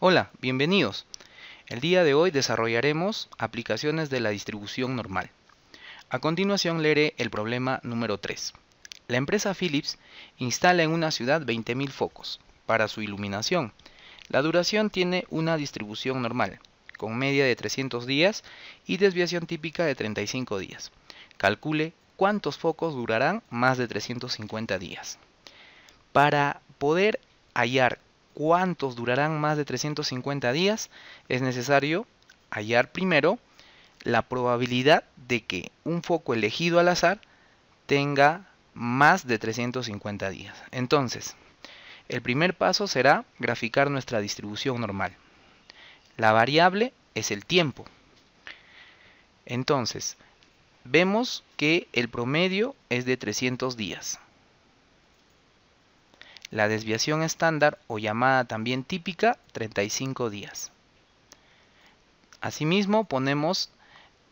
Hola, bienvenidos. El día de hoy desarrollaremos aplicaciones de la distribución normal. A continuación leeré el problema número 3. La empresa Philips instala en una ciudad 20.000 focos para su iluminación. La duración tiene una distribución normal, con media de 300 días y desviación típica de 35 días. Calcule cuántos focos durarán más de 350 días. Para poder hallar cuántos durarán más de 350 días, es necesario hallar primero la probabilidad de que un foco elegido al azar tenga más de 350 días. Entonces, el primer paso será graficar nuestra distribución normal. La variable es el tiempo. Entonces, vemos que el promedio es de 300 días. La desviación estándar o llamada también típica, 35 días. Asimismo, ponemos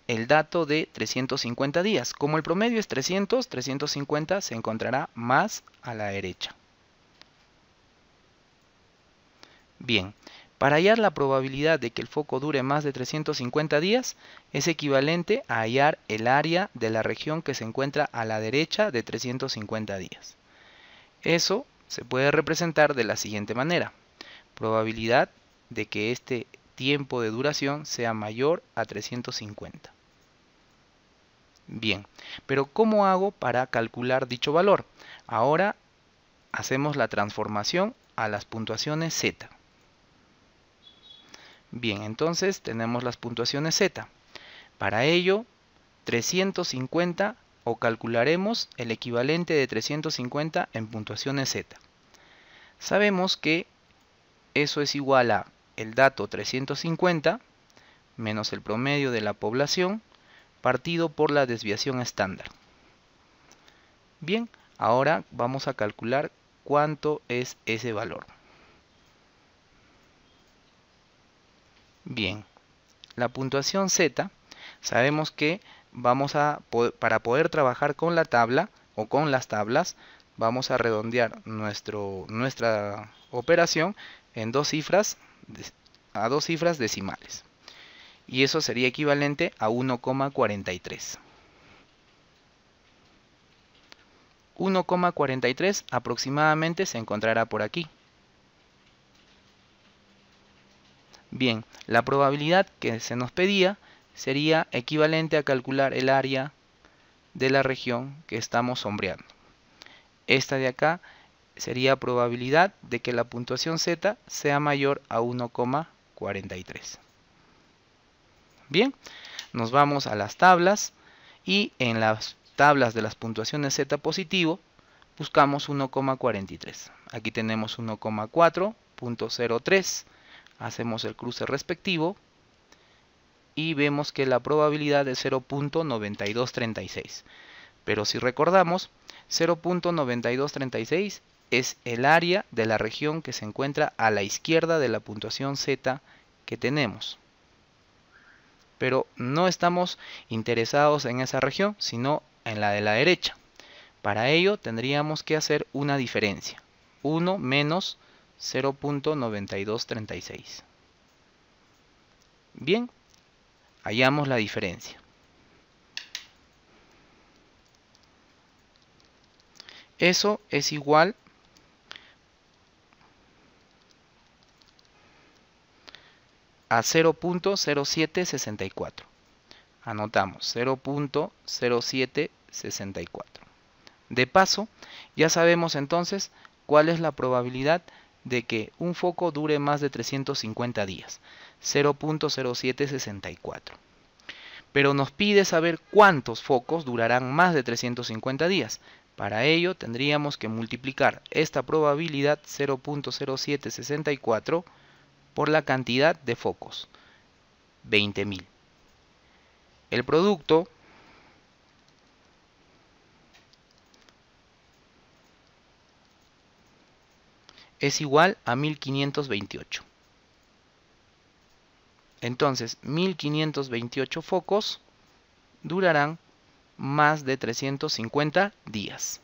el dato de 350 días. Como el promedio es 300, 350 se encontrará más a la derecha. Bien, para hallar la probabilidad de que el foco dure más de 350 días, es equivalente a hallar el área de la región que se encuentra a la derecha de 350 días. Eso se puede representar de la siguiente manera. Probabilidad de que este tiempo de duración sea mayor a 350. Bien, pero ¿cómo hago para calcular dicho valor? Ahora hacemos la transformación a las puntuaciones Z. Bien, entonces tenemos las puntuaciones Z. Para ello, 350 o calcularemos el equivalente de 350 en puntuaciones Z. Sabemos que eso es igual a el dato 350 menos el promedio de la población partido por la desviación estándar. Bien, ahora vamos a calcular cuánto es ese valor. Bien, la puntuación Z sabemos que vamos a para poder trabajar con la tabla o con las tablas, vamos a redondear nuestro, nuestra operación en dos cifras a dos cifras decimales. Y eso sería equivalente a 1,43. 1,43 aproximadamente se encontrará por aquí. Bien, la probabilidad que se nos pedía sería equivalente a calcular el área de la región que estamos sombreando. Esta de acá sería probabilidad de que la puntuación Z sea mayor a 1,43. Bien, nos vamos a las tablas y en las tablas de las puntuaciones Z positivo buscamos 1,43. Aquí tenemos 1,4.03, hacemos el cruce respectivo y vemos que la probabilidad es 0.9236. Pero si recordamos, 0.9236 es el área de la región que se encuentra a la izquierda de la puntuación Z que tenemos. Pero no estamos interesados en esa región, sino en la de la derecha. Para ello tendríamos que hacer una diferencia. 1 menos 0.9236. Bien, Hallamos la diferencia. Eso es igual a 0.0764. Anotamos 0.0764. De paso, ya sabemos entonces cuál es la probabilidad de que un foco dure más de 350 días, 0.0764. Pero nos pide saber cuántos focos durarán más de 350 días. Para ello tendríamos que multiplicar esta probabilidad 0.0764 por la cantidad de focos, 20.000. El producto es igual a 1528. Entonces, 1528 focos durarán más de 350 días.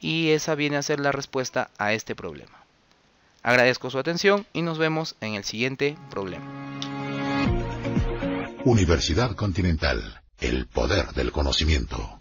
Y esa viene a ser la respuesta a este problema. Agradezco su atención y nos vemos en el siguiente problema. Universidad Continental, el poder del conocimiento.